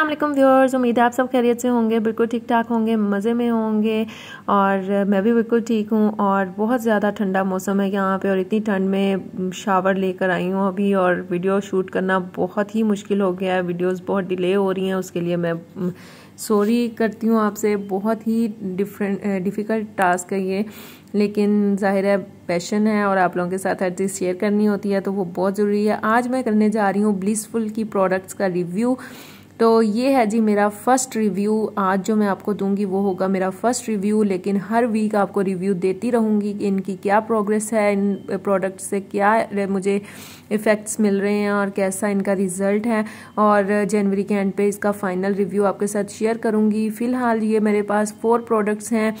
अल्लाम व्यूअर्स उम्मीद है आप सब खैरियत से होंगे बिल्कुल ठीक ठाक होंगे मज़े में होंगे और मैं भी बिल्कुल ठीक हूँ और बहुत ज़्यादा ठंडा मौसम है यहाँ पे और इतनी ठंड में शावर लेकर आई हूँ अभी और वीडियो शूट करना बहुत ही मुश्किल हो गया है वीडियोस बहुत डिले हो रही हैं उसके लिए मैं सॉरी करती हूँ आपसे बहुत ही डिफरेंट डिफ़िकल्ट टास्क है ये लेकिन ज़ाहिर है पैशन है और आप लोगों के साथ हर चीज़ शेयर करनी होती है तो वो बहुत ज़रूरी है आज मैं करने जा रही हूँ ब्लिसफुल की प्रोडक्ट्स का रिव्यू तो ये है जी मेरा फर्स्ट रिव्यू आज जो मैं आपको दूंगी वो होगा मेरा फर्स्ट रिव्यू लेकिन हर वीक आपको रिव्यू देती रहूंगी कि इनकी क्या प्रोग्रेस है इन प्रोडक्ट से क्या मुझे इफ़ेक्ट्स मिल रहे हैं और कैसा इनका रिज़ल्ट है और जनवरी के एंड पे इसका फ़ाइनल रिव्यू आपके साथ शेयर करूँगी फ़िलहाल ये मेरे पास फोर प्रोडक्ट्स हैं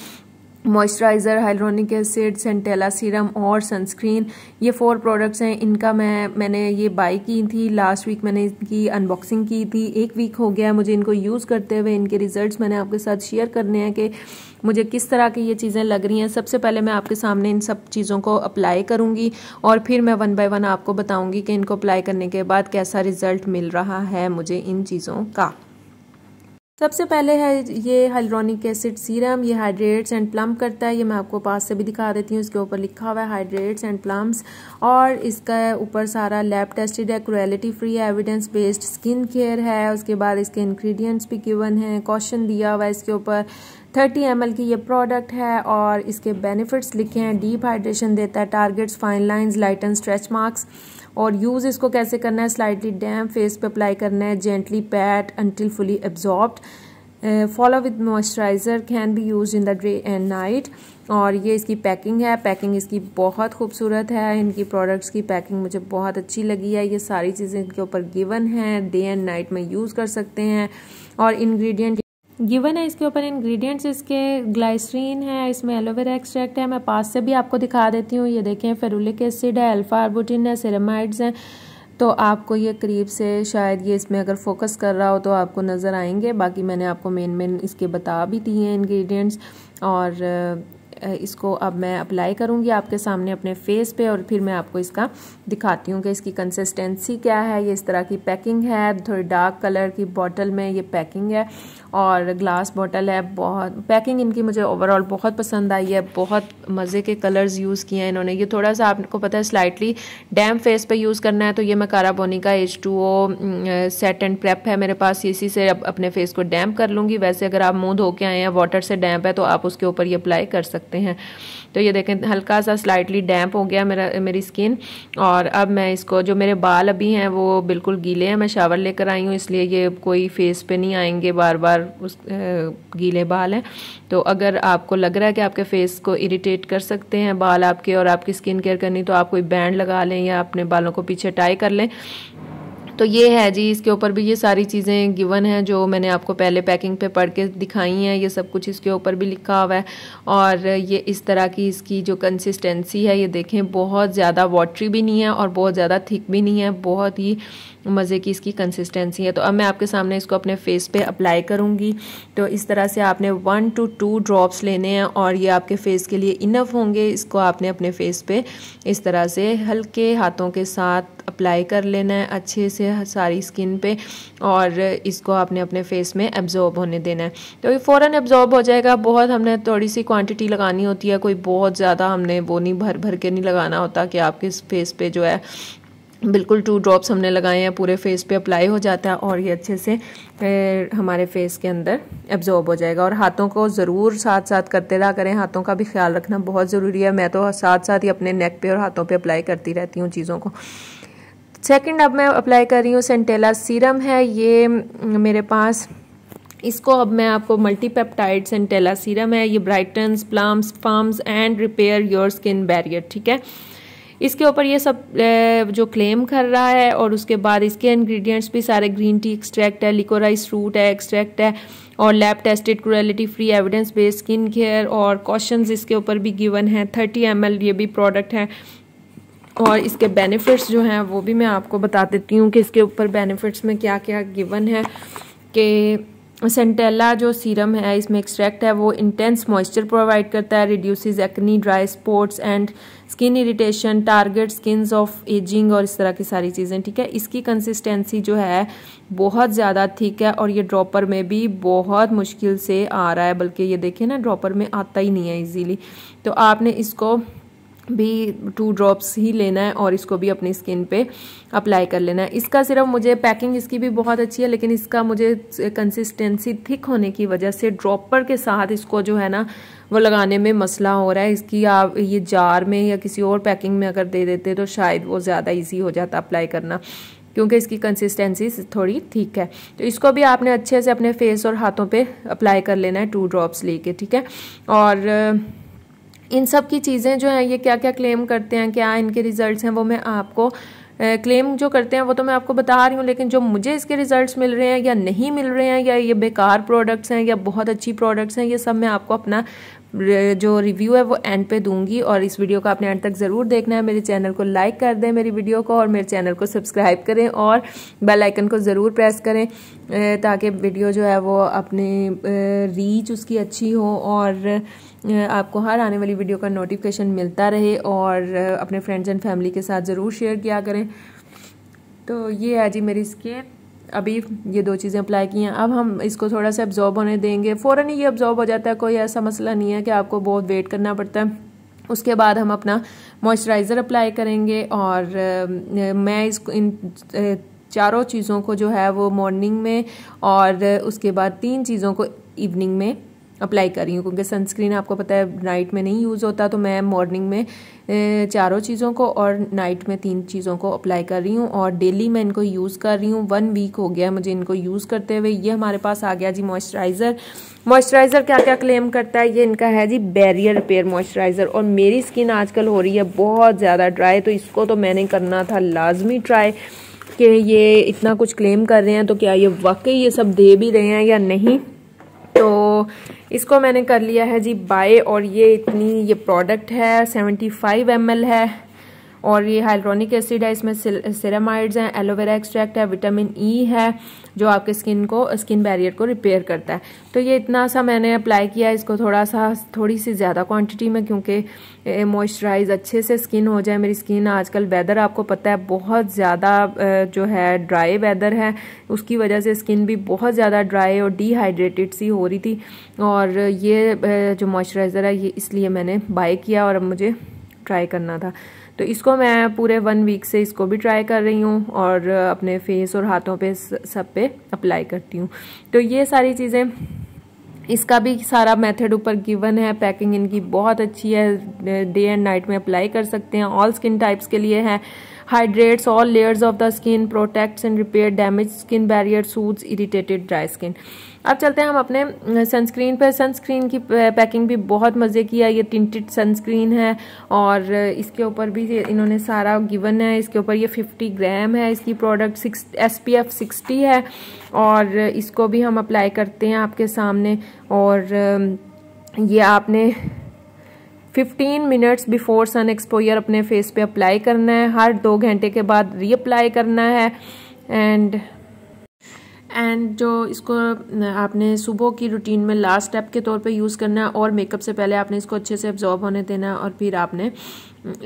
moisturiser hyaluronic acid centella serum और सनस्क्रीन ये फोर प्रोडक्ट्स हैं इनका मैं मैंने ये बाई की थी लास्ट वीक मैंने इनकी अनबॉक्सिंग की थी एक वीक हो गया मुझे इनको यूज़ करते हुए इनके रिजल्ट्स मैंने आपके साथ शेयर करने हैं कि मुझे किस तरह की ये चीज़ें लग रही हैं सबसे पहले मैं आपके सामने इन सब चीज़ों को अप्लाई करूँगी और फिर मैं वन बाय वन आपको बताऊँगी कि इनको अप्लाई करने के बाद कैसा रिज़ल्ट मिल रहा है मुझे इन चीज़ों का सबसे पहले है ये हाइड्रोनिक एसिड सीरम ये हाइड्रेट्स एंड प्लम करता है ये मैं आपको पास से भी दिखा देती हूँ इसके ऊपर लिखा हुआ है हाइड्रेट्स एंड प्लम्स और इसका ऊपर सारा लैब टेस्टेड है क्रुएलिटी फ्री है एविडेंस बेस्ड स्किन केयर है उसके बाद इसके इंग्रेडिएंट्स भी गिवन है कॉशन दिया हुआ है इसके ऊपर 30 एम की ये प्रोडक्ट है और इसके बेनिफिट्स लिखे हैं डीप हाइड्रेशन देता है targets fine lines light and stretch marks और यूज़ इसको कैसे करना है स्लाइटली डैम फेस पे अप्लाई करना है gently pat until fully absorbed follow with moisturiser can be use in the day and night और ये इसकी पैकिंग है पैकिंग इसकी बहुत खूबसूरत है इनकी प्रोडक्ट्स की पैकिंग मुझे बहुत अच्छी लगी है ये सारी चीज़ें इनके ऊपर गिवन हैं डे एंड नाइट में यूज़ कर सकते हैं और इन्ग्रीडियंट गिवन है इसके ऊपर इंग्रेडिएंट्स इसके ग्लाइसरीन है इसमें एलोवेरा एक्सट्रैक्ट है मैं पास से भी आपको दिखा देती हूँ ये देखें फेरुलिक एसिड है अल्फा आर्बुटिन है सेरेमाइड्स हैं तो आपको ये करीब से शायद ये इसमें अगर फोकस कर रहा हो तो आपको नज़र आएंगे बाकी मैंने आपको मेन मेन इसके बता भी दिए हैं इंग्रेडिएंट्स और इसको अब मैं अप्लाई करूँगी आपके सामने अपने फेस पे और फिर मैं आपको इसका दिखाती हूँ कि इसकी कंसिस्टेंसी क्या है ये इस तरह की पैकिंग है थोड़ी डार्क कलर की बॉटल में ये पैकिंग है और ग्लास बॉटल है बहुत पैकिंग इनकी मुझे ओवरऑल बहुत पसंद आई है बहुत मज़े के कलर्स यूज़ किए हैं इन्होंने ये थोड़ा सा आपको पता है स्लाइटली डैम फेस पे यूज़ करना है तो ये मैं बोनी का H two O set and prep है मेरे पास इसी से अब अपने फेस को डैम्प कर लूँगी वैसे अगर आप मुँह धो के आए हैं वाटर से डैम्प है तो आप उसके ऊपर ये अप्लाई कर सकते हैं तो ये देखें हल्का सा स्लाइटली डैम्प हो गया मेरा मेरी स्किन और अब मैं इसको जो मेरे बाल अभी हैं वो बिल्कुल गीले हैं मैं शावर लेकर आई हूँ इसलिए ये कोई फेस पे नहीं आएंगे बार बार उस गीले बाल हैं तो अगर आपको लग रहा है कि आपके फेस को इरिटेट कर सकते हैं बाल आपके और आपकी स्किन केयर करनी तो आप कोई बैंड लगा लें या अपने बालों को पीछे टाई कर लें तो ये है जी इसके ऊपर भी ये सारी चीज़ें गिवन हैं जो मैंने आपको पहले पैकिंग पे पढ़ के दिखाई हैं ये सब कुछ इसके ऊपर भी लिखा हुआ है और ये इस तरह की इसकी जो कंसिस्टेंसी है ये देखें बहुत ज़्यादा वाटरी भी नहीं है और बहुत ज़्यादा थिक भी नहीं है बहुत ही मज़े की इसकी कंसिस्टेंसी है तो अब मैं आपके सामने इसको अपने फेस पे अप्लाई करूँगी तो इस तरह से आपने वन टू टू ड्रॉप्स लेने हैं और ये आपके फेस के लिए इनफ होंगे इसको आपने अपने फेस पे इस तरह से हल्के हाथों के साथ अप्लाई कर लेना है अच्छे से सारी स्किन पे और इसको आपने अपने फेस में एब्जॉर्ब होने देना है तो ये फ़ौरन एब्जॉर्ब हो जाएगा बहुत हमने थोड़ी सी क्वांटिटी लगानी होती है कोई बहुत ज़्यादा हमने वो नहीं भर भर के नहीं लगाना होता कि आपके फेस पे जो है बिल्कुल टू ड्रॉप्स हमने लगाए हैं पूरे फेस पे अप्लाई हो जाता है और ये अच्छे से हमारे फेस के अंदर एब्जॉर्ब हो जाएगा और हाथों को ज़रूर साथ साथ करते रहा करें हाथों का भी ख्याल रखना बहुत ज़रूरी है मैं तो साथ साथ ही अपने नेक पे और हाथों पे अप्लाई करती रहती हूँ चीज़ों को सेकंड अब मैं अप्लाई कर रही हूँ सेंटेला सीरम है ये मेरे पास इसको अब मैं आपको मल्टीपेप्टाइड सेंटेला सीरम है ये brightens plumps firms and repair your skin barrier ठीक है इसके ऊपर ये सब जो क्लेम कर रहा है और उसके बाद इसके इंग्रेडिएंट्स भी सारे ग्रीन टी एक्सट्रैक्ट है लिकोराइस फ्रूट है एक्सट्रैक्ट है और lab tested cruelty free evidence based skin care और क्वेश्चंस इसके ऊपर भी गिवन है थर्टी एम ये भी प्रोडक्ट है और इसके बेनिफिट्स जो हैं वो भी मैं आपको बता देती हूँ कि इसके ऊपर बेनिफिट्स में क्या क्या गिवन है कि सेंटेला जो सीरम है इसमें एक्सट्रैक्ट है वो इंटेंस मॉइस्चर प्रोवाइड करता है reduces acne dry spots and skin irritation target skins of ageing और इस तरह की सारी चीज़ें ठीक है इसकी कंसिस्टेंसी जो है बहुत ज़्यादा ठीक है और ये ड्रॉपर में भी बहुत मुश्किल से आ रहा है बल्कि ये देखिए ना ड्रॉपर में आता ही नहीं है ईजीली तो आपने इसको भी टू ड्रॉप्स ही लेना है और इसको भी अपनी स्किन पे अप्लाई कर लेना है इसका सिर्फ मुझे पैकिंग इसकी भी बहुत अच्छी है लेकिन इसका मुझे कंसिस्टेंसी थिक होने की वजह से ड्रॉपर के साथ इसको जो है ना वो लगाने में मसला हो रहा है इसकी आप ये जार में या किसी और पैकिंग में अगर दे देते तो शायद वो ज़्यादा ईजी हो जाता अप्लाई करना क्योंकि इसकी कंसिस्टेंसी थोड़ी ठीक है तो इसको भी आपने अच्छे से अपने फेस और हाथों पे अप्लाई कर लेना है टू ड्रॉप्स लेके ठीक है और इन सब की चीज़ें जो हैं ये क्या क्या क्लेम करते हैं क्या इनके रिजल्ट्स हैं वो मैं आपको क्लेम जो करते हैं वो तो मैं आपको बता रही हूँ लेकिन जो मुझे इसके रिजल्ट्स मिल रहे हैं या नहीं मिल रहे हैं या ये बेकार प्रोडक्ट्स हैं या बहुत अच्छी प्रोडक्ट्स हैं ये सब मैं आपको अपना जो रिव्यू है वो एंड पे दूंगी और इस वीडियो को आपने एंड तक ज़रूर देखना है मेरे चैनल को लाइक कर दें मेरी वीडियो को और मेरे चैनल को सब्सक्राइब करें और बेल आइकन को ज़रूर प्रेस करें ताकि वीडियो जो है वो अपने रीच उसकी अच्छी हो और आपको हर आने वाली वीडियो का नोटिफिकेशन मिलता रहे और अपने फ्रेंड्स एंड फैमिली के साथ ज़रूर शेयर किया करें तो ये है जी मेरी स्किन अभी ये दो चीज़ें अप्लाई की हैं अब हम इसको थोड़ा सा एब्जॉर्ब होने देंगे फ़ौर ही ये एब्जॉर्ब हो जाता है कोई ऐसा मसला नहीं है कि आपको बहुत वेट करना पड़ता है उसके बाद हम अपना मॉइस्चराइज़र अप्लाई करेंगे और मैं इस इन चारों चीज़ों को जो है वो मॉर्निंग में और उसके बाद तीन चीज़ों को इवनिंग में अप्लाई कर रही हूँ क्योंकि सनस्क्रीन आपको पता है नाइट में नहीं यूज़ होता तो मैं मॉर्निंग में चारों चीज़ों को और नाइट में तीन चीज़ों को अप्लाई कर रही हूँ और डेली मैं इनको यूज़ कर रही हूँ वन वीक हो गया मुझे इनको यूज़ करते हुए ये हमारे पास आ गया जी मॉइस्चराइज़र मॉइस्चराइज़र क्या क्या क्लेम करता है ये इनका है जी बैरियर रिपेयर मॉइस्चराइज़र और मेरी स्किन आजकल हो रही है बहुत ज़्यादा ड्राई तो इसको तो मैंने करना था लाजमी ट्राई कि ये इतना कुछ क्लेम कर रहे हैं तो क्या ये वाकई ये सब दे भी रहे हैं या नहीं तो इसको मैंने कर लिया है जी बाय और ये इतनी ये प्रोडक्ट है 75 फाइव है और ये हाइलोनिक एसिड है इसमें सिरामाइड्स हैं एलोवेरा एक्सट्रैक्ट है विटामिन ई e है जो आपके स्किन को स्किन बैरियर को रिपेयर करता है तो ये इतना सा मैंने अप्लाई किया इसको थोड़ा सा थोड़ी सी ज़्यादा क्वांटिटी में क्योंकि मॉइस्चराइज अच्छे से स्किन हो जाए मेरी स्किन आजकल वेदर आपको पता है बहुत ज़्यादा जो है ड्राई वेदर है उसकी वजह से स्किन भी बहुत ज़्यादा ड्राई और डिहाइड्रेटेड सी हो रही थी और ये जो मॉइस्चराइज़र है ये इसलिए मैंने बाय किया और अब मुझे ट्राई करना था तो इसको मैं पूरे वन वीक से इसको भी ट्राई कर रही हूँ और अपने फेस और हाथों पे सब पे अप्लाई करती हूँ तो ये सारी चीज़ें इसका भी सारा मेथड ऊपर गिवन है पैकिंग इनकी बहुत अच्छी है डे एंड नाइट में अप्लाई कर सकते हैं ऑल स्किन टाइप्स के लिए है hydrates all layers of the skin protects and repair damage skin barrier soothes irritated dry skin अब चलते हैं हम अपने सनस्क्रीन पर सनस्क्रीन की पैकिंग भी बहुत मज़े की है ये टिंटेड सनस्क्रीन है और इसके ऊपर भी इन्होंने सारा गिवन है इसके ऊपर ये 50 ग्राम है इसकी product six S P F sixty है और इसको भी हम अप्लाई करते हैं आपके सामने और ये आपने 15 मिनट्स बिफोर सन एक्सपोयर अपने फेस पे अप्लाई करना है हर दो घंटे के बाद रीअप्लाई करना है एंड एंड जो इसको आपने सुबह की रूटीन में लास्ट स्टेप के तौर पे यूज़ करना है और मेकअप से पहले आपने इसको अच्छे से एब्जॉर्ब होने देना और फिर आपने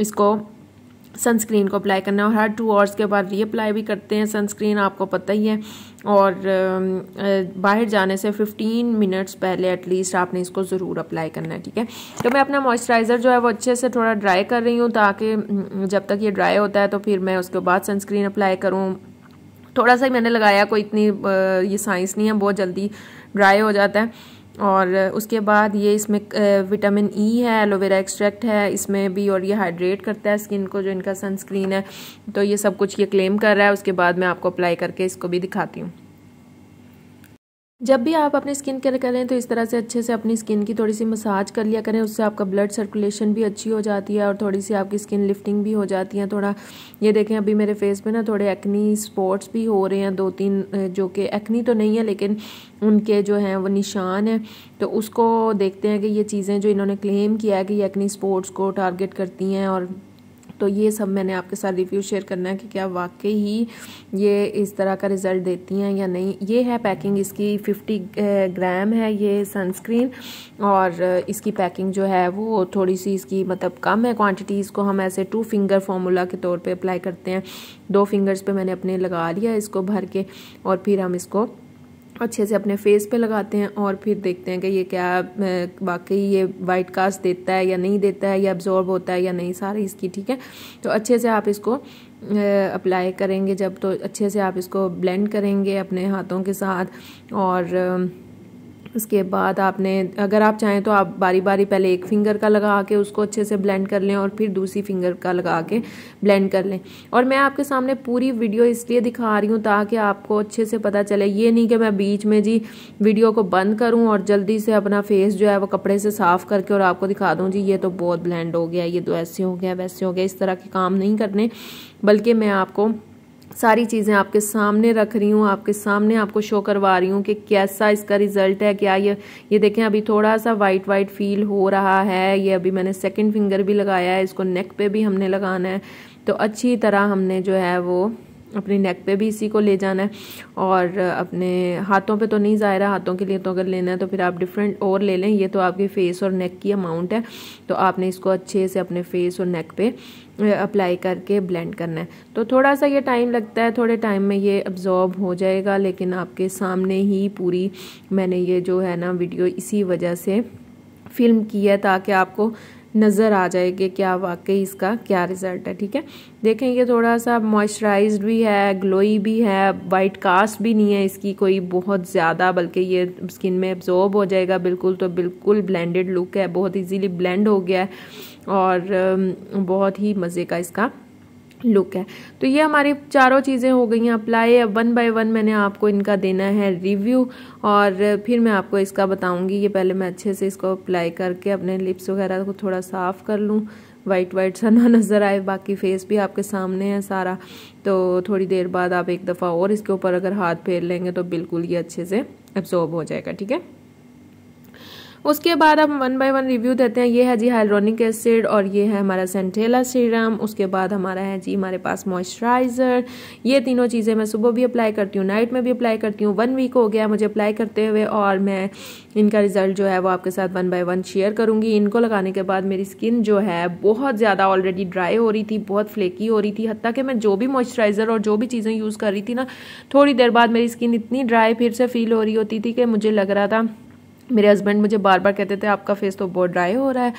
इसको सनस्क्रीन को अप्लाई करना है और हर टू आवर्स के बाद रीअप्लाई भी करते हैं सनस्क्रीन आपको पता ही है और बाहर जाने से 15 मिनट्स पहले एटलीस्ट आपने इसको ज़रूर अप्लाई करना है ठीक है तो मैं अपना मॉइस्चराइज़र जो है वो अच्छे से थोड़ा ड्राई कर रही हूँ ताकि जब तक ये ड्राई होता है तो फिर मैं उसके बाद सनस्क्रीन अप्लाई करूँ थोड़ा सा ही मैंने लगाया कोई इतनी ये साइंस नहीं है बहुत जल्दी ड्राई हो जाता है और उसके बाद ये इसमें विटामिन ई e है एलोवेरा एक्सट्रैक्ट है इसमें भी और ये हाइड्रेट करता है स्किन को जो इनका सनस्क्रीन है तो ये सब कुछ ये क्लेम कर रहा है उसके बाद मैं आपको अप्लाई करके इसको भी दिखाती हूँ जब भी आप अपनी स्किन केयर करें तो इस तरह से अच्छे से अपनी स्किन की थोड़ी सी मसाज कर लिया करें उससे आपका ब्लड सर्कुलेशन भी अच्छी हो जाती है और थोड़ी सी आपकी स्किन लिफ्टिंग भी हो जाती है थोड़ा ये देखें अभी मेरे फेस पे ना थोड़े एक्नी स्पॉट्स भी हो रहे हैं दो तीन जो कि एक्नी तो नहीं है लेकिन उनके जो हैं वो निशान हैं तो उसको देखते हैं कि ये चीज़ें जो इन्होंने क्लेम किया है कि ये एक्नी स्पॉट्स को टारगेट करती हैं और तो ये सब मैंने आपके साथ रिव्यू शेयर करना है कि क्या वाकई ही ये इस तरह का रिज़ल्ट देती हैं या नहीं ये है पैकिंग इसकी 50 ग्राम है ये सनस्क्रीन और इसकी पैकिंग जो है वो थोड़ी सी इसकी मतलब कम है क्वान्टिटी इसको हम ऐसे टू फिंगर फार्मूला के तौर पर अप्लाई करते हैं दो फिंगर्स पर मैंने अपने लगा लिया इसको भर के और फिर हम इसको अच्छे से अपने फेस पे लगाते हैं और फिर देखते हैं कि ये क्या वाकई ये वाइट कास्ट देता है या नहीं देता है या अब्ज़ॉर्ब होता है या नहीं सारी इसकी ठीक है तो अच्छे से आप इसको अप्लाई करेंगे जब तो अच्छे से आप इसको ब्लेंड करेंगे अपने हाथों के साथ और उसके बाद आपने अगर आप चाहें तो आप बारी बारी पहले एक फिंगर का लगा के उसको अच्छे से ब्लेंड कर लें और फिर दूसरी फिंगर का लगा के ब्लेंड कर लें और मैं आपके सामने पूरी वीडियो इसलिए दिखा रही हूँ ताकि आपको अच्छे से पता चले ये नहीं कि मैं बीच में जी वीडियो को बंद करूँ और जल्दी से अपना फेस जो है वो कपड़े से साफ़ करके और आपको दिखा दूँ जी ये तो बहुत ब्लेंड हो गया ये तो ऐसे हो गया वैसे हो गया इस तरह के काम नहीं करने बल्कि मैं आपको सारी चीज़ें आपके सामने रख रही हूँ आपके सामने आपको शो करवा रही हूँ कि कैसा इसका रिज़ल्ट है क्या ये ये देखें अभी थोड़ा सा वाइट वाइट फील हो रहा है ये अभी मैंने सेकेंड फिंगर भी लगाया है इसको नेक पे भी हमने लगाना है तो अच्छी तरह हमने जो है वो अपने नेक पे भी इसी को ले जाना है और अपने हाथों पे तो नहीं ज़ाहिर है हाथों के लिए तो अगर लेना है तो फिर आप डिफरेंट और ले लें ये तो आपके फेस और नेक की अमाउंट है तो आपने इसको अच्छे से अपने फेस और नेक पे अप्लाई करके ब्लेंड करना है तो थोड़ा सा ये टाइम लगता है थोड़े टाइम में ये अब्ज़ॉर्ब हो जाएगा लेकिन आपके सामने ही पूरी मैंने ये जो है ना वीडियो इसी वजह से फिल्म की है ताकि आपको नज़र आ जाएगी क्या वाकई इसका क्या रिज़ल्ट है ठीक है देखें ये थोड़ा सा मॉइस्चराइज भी है ग्लोई भी है वाइट कास्ट भी नहीं है इसकी कोई बहुत ज़्यादा बल्कि ये स्किन में एब्जॉर्ब हो जाएगा बिल्कुल तो बिल्कुल ब्लेंडेड लुक है बहुत ईजीली ब्लेंड हो गया है और बहुत ही मज़े का इसका लुक है तो ये हमारी चारों चीज़ें हो गई हैं अप्लाई अब वन बाय वन मैंने आपको इनका देना है रिव्यू और फिर मैं आपको इसका बताऊंगी ये पहले मैं अच्छे से इसको अप्लाई करके अपने लिप्स वगैरह को थोड़ा साफ़ कर लूँ वाइट वाइट सा ना नज़र आए बाकी फेस भी आपके सामने है सारा तो थोड़ी देर बाद आप एक दफ़ा और इसके ऊपर अगर हाथ फेर लेंगे तो बिल्कुल ये अच्छे से एब्जॉर्ब हो जाएगा ठीक है उसके बाद हम वन बाय वन रिव्यू देते हैं ये है जी हाइड्रोनिक एसिड और ये है हमारा सेंटेला सीरम उसके बाद हमारा है जी हमारे पास मॉइस्चराइज़र ये तीनों चीज़ें मैं सुबह भी अप्लाई करती हूँ नाइट में भी अप्लाई करती हूँ वन वीक हो गया मुझे अप्लाई करते हुए और मैं इनका रिज़ल्ट जो है वो आपके साथ वन बाय वन शेयर करूँगी इनको लगाने के बाद मेरी स्किन जो है बहुत ज़्यादा ऑलरेडी ड्राई हो रही थी बहुत फ्लेकी हो रही थी हती कि मैं जो भी मॉइस्चराइज़र और जो भी चीज़ें यूज़ कर रही थी ना थोड़ी देर बाद मेरी स्किन इतनी ड्राई फिर से फील हो रही होती थी कि मुझे लग रहा था मेरे हस्बैंड मुझे बार बार कहते थे आपका फेस तो बहुत ड्राई हो रहा है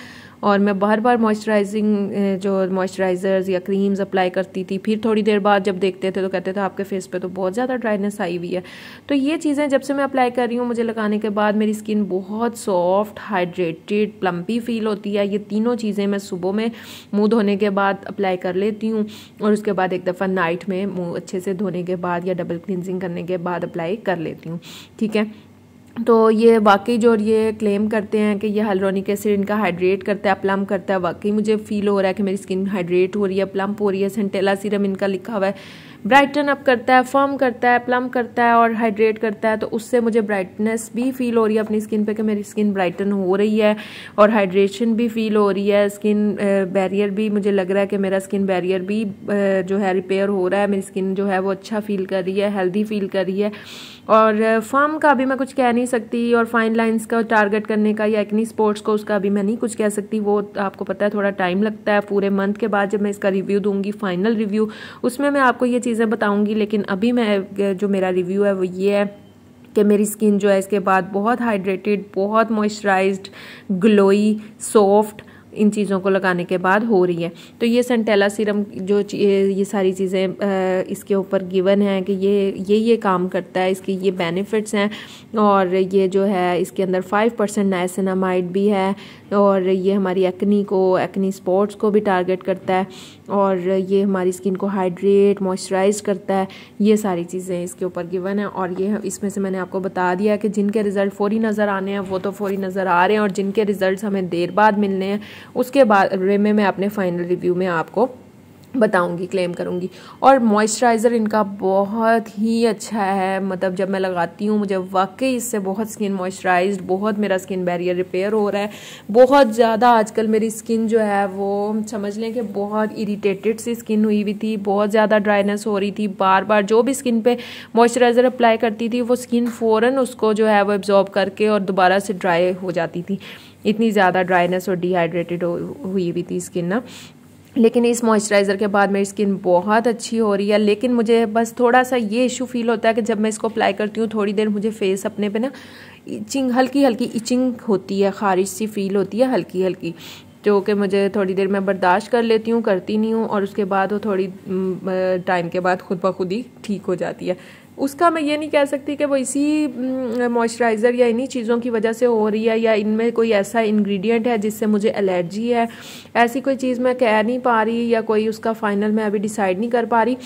और मैं बार बार मॉइस्चराइजिंग जो मॉइस्चराइज़र्स या क्रीम्स अप्लाई करती थी फिर थोड़ी देर बाद जब देखते थे तो कहते थे आपके फेस पे तो बहुत ज़्यादा ड्राइनेस आई हुई है तो ये चीज़ें जब से मैं अप्लाई कर रही हूँ मुझे लगाने के बाद मेरी स्किन बहुत सॉफ्ट हाइड्रेटेड प्लम्पी फील होती है ये तीनों चीज़ें मैं सुबह में मुँह धोने के बाद अप्लाई कर लेती हूँ और उसके बाद एक दफ़ा नाइट में मुँह अच्छे से धोने के बाद या डबल क्लिनजिंग करने के बाद अप्लाई कर लेती हूँ ठीक है तो ये वाकई जो ये क्लेम करते हैं कि ये हलरोनिक एसिड इनका हाइड्रेट करता है प्लम करता है वाकई मुझे फील हो रहा है कि मेरी स्किन हाइड्रेट हो रही है प्लम्प हो रही है सेंटेला सीरम इनका लिखा हुआ है ब्राइटन अप करता है फर्म करता है प्लम करता है और हाइड्रेट करता है तो उससे मुझे ब्राइटनेस भी फील हो रही है अपनी स्किन पे कि मेरी स्किन ब्राइटन हो रही है और हाइड्रेशन भी फील हो रही है स्किन बैरियर भी मुझे लग रहा है कि मेरा स्किन बैरियर भी जो है रिपेयर हो रहा है मेरी स्किन जो है वो अच्छा फील कर रही है हेल्दी फील कर रही है और फर्म का भी मैं कुछ कह नहीं सकती और फाइन लाइन्स का टारगेट करने का या एक्नी स्पोर्ट्स को उसका भी मैं नहीं कुछ कह सकती वो आपको पता है थोड़ा टाइम लगता है पूरे मंथ के बाद जब मैं इसका रिव्यू दूंगी फाइनल रिव्यू उसमें मैं आपको ये चीज़ चीज़ें बताऊंगी लेकिन अभी मैं जो मेरा रिव्यू है वो ये है कि मेरी स्किन जो है इसके बाद बहुत हाइड्रेटेड बहुत मॉइस्चराइज्ड ग्लोई सॉफ्ट इन चीज़ों को लगाने के बाद हो रही है तो ये सेंटेला सीरम जो ये सारी चीज़ें इसके ऊपर गिवन है कि ये ये ये काम करता है इसके ये बेनिफिट्स हैं और ये जो है इसके अंदर फाइव परसेंट नाइसनामाइड भी है और ये हमारी एक्नी को एक्नी स्पॉट्स को भी टारगेट करता है और ये हमारी स्किन को हाइड्रेट मॉइस्चराइज करता है ये सारी चीज़ें इसके ऊपर गिवन है और ये इसमें से मैंने आपको बता दिया कि जिनके रिज़ल्ट फ़ौरी नज़र आने हैं वो तो फ़ौरी नज़र आ रहे हैं और जिनके रिज़ल्ट हमें देर बाद मिलने हैं उसके बारे में मैं अपने फ़ाइनल रिव्यू में आपको बताऊंगी क्लेम करूंगी और मॉइस्चराइज़र इनका बहुत ही अच्छा है मतलब जब मैं लगाती हूँ मुझे वाकई इससे बहुत स्किन मॉइस्चराइज बहुत मेरा स्किन बैरियर रिपेयर हो रहा है बहुत ज़्यादा आजकल मेरी स्किन जो है वो समझ लें कि बहुत इरीटेटेड सी स्किन हुई हुई थी बहुत ज़्यादा ड्राइनेस हो रही थी बार बार जो भी स्किन पर मॉइस्चराइज़र अप्लाई करती थी वो स्किन फ़ौरन उसको जो है वो एब्जॉर्ब करके और दोबारा से ड्राई हो जाती थी इतनी ज़्यादा ड्राइनेस और डिहाइड्रेटेड हुई हुई थी स्किन ना लेकिन इस मॉइस्चराइज़र के बाद मेरी स्किन बहुत अच्छी हो रही है लेकिन मुझे बस थोड़ा सा ये इशू फील होता है कि जब मैं इसको अप्लाई करती हूँ थोड़ी देर मुझे फेस अपने पे ना इचिंग हल्की हल्की इचिंग होती है खारिश सी फील होती है हल्की हल्की जो कि मुझे थोड़ी देर मैं बर्दाश्त कर लेती हूँ करती नहीं हूँ और उसके बाद वो थोड़ी टाइम के बाद खुद ब खुद ही ठीक हो जाती है उसका मैं ये नहीं कह सकती कि वो इसी मॉइस्चराइज़र या इन्हीं चीज़ों की वजह से हो रही है या इनमें कोई ऐसा इंग्रेडिएंट है जिससे मुझे एलर्जी है ऐसी कोई चीज़ मैं कह नहीं पा रही या कोई उसका फाइनल मैं अभी डिसाइड नहीं कर पा रही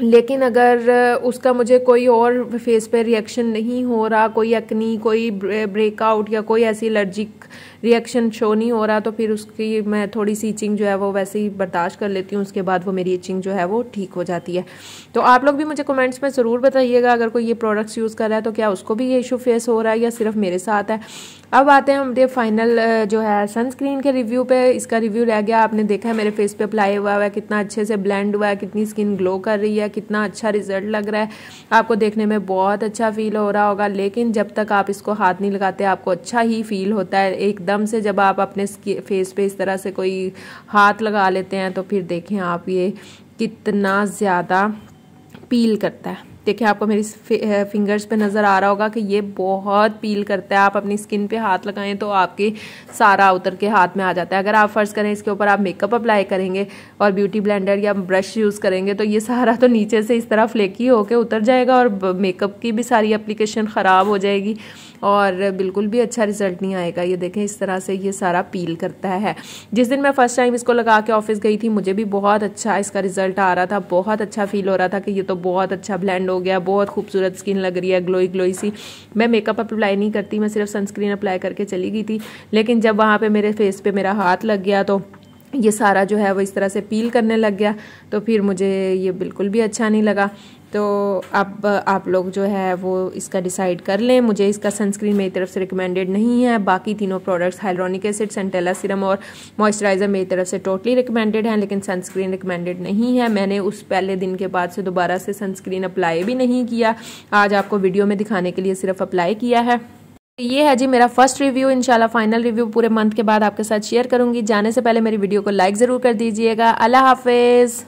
लेकिन अगर उसका मुझे कोई और फेस पे रिएक्शन नहीं हो रहा कोई अकनी कोई ब्रेकआउट या कोई ऐसी एलर्जिक रिएक्शन शो नहीं हो रहा तो फिर उसकी मैं थोड़ी सी इचिंग जो है वो वैसे ही बर्दाश्त कर लेती हूँ उसके बाद वो मेरी इचिंग जो है वो ठीक हो जाती है तो आप लोग भी मुझे कमेंट्स में ज़रूर बताइएगा अगर कोई ये प्रोडक्ट्स यूज़ कर रहा है तो क्या उसको भी ये इशू फेस हो रहा है या सिर्फ मेरे साथ है अब आते हैं हमारे फाइनल जो है सनस्क्रीन के रिव्यू पे इसका रिव्यू रह गया आपने देखा है मेरे फेस पे अप्लाई हुआ है कितना अच्छे से ब्लेंड हुआ है कितनी स्किन ग्लो कर रही है कितना अच्छा रिजल्ट लग रहा है आपको देखने में बहुत अच्छा फील हो रहा होगा लेकिन जब तक आप इसको हाथ नहीं लगाते आपको अच्छा ही फील होता है एक एकदम से जब आप अपने फेस पे इस तरह से कोई हाथ लगा लेते हैं तो फिर देखें आप ये कितना ज़्यादा पील करता है देखिए आपको मेरी फिंगर्स पे नज़र आ रहा होगा कि ये बहुत पील करता है आप अपनी स्किन पे हाथ लगाएं तो आपके सारा उतर के हाथ में आ जाता है अगर आप फ़र्ज़ करें इसके ऊपर आप मेकअप अप्लाई करेंगे और ब्यूटी ब्लेंडर या ब्रश यूज़ करेंगे तो ये सारा तो नीचे से इस तरह फ्लेकी होकर उतर जाएगा और मेकअप की भी सारी अप्लीकेशन ख़राब हो जाएगी और बिल्कुल भी अच्छा रिजल्ट नहीं आएगा ये देखें इस तरह से ये सारा पील करता है जिस दिन मैं फर्स्ट टाइम इसको लगा के ऑफिस गई थी मुझे भी बहुत अच्छा इसका रिजल्ट आ रहा था बहुत अच्छा फील हो रहा था कि ये तो बहुत अच्छा ब्लेंड हो गया बहुत खूबसूरत स्किन लग रही है ग्लोई ग्लोई सी मैं मेकअप अप्लाई नहीं करती मैं सिर्फ सनस्क्रीन अप्लाई करके चली गई थी लेकिन जब वहाँ पर मेरे फेस पर मेरा हाथ लग गया तो ये सारा जो है वो इस तरह से पील करने लग गया तो फिर मुझे ये बिल्कुल भी अच्छा नहीं लगा तो अब आप लोग जो है वो इसका डिसाइड कर लें मुझे इसका सनस्क्रीन मेरी तरफ से रिकमेंडेड नहीं है बाकी तीनों products hyaluronic acid centella serum और मॉइस्चराइज़र मेरी तरफ से टोटली रिकमेंडेड हैं लेकिन सनस्क्रीन रिकमेंडेड नहीं है मैंने उस पहले दिन के बाद से दोबारा से सनस्क्रीन अप्लाई भी नहीं किया आज आपको वीडियो में दिखाने के लिए सिर्फ अप्लाई किया है तो ये है जी मेरा फर्स्ट रिव्यू इंशाल्लाह फाइनल रिव्यू पूरे मंथ के बाद आपके साथ शेयर करूंगी जाने से पहले मेरी वीडियो को लाइक ज़रूर कर दीजिएगा अल्लाह हाफिज़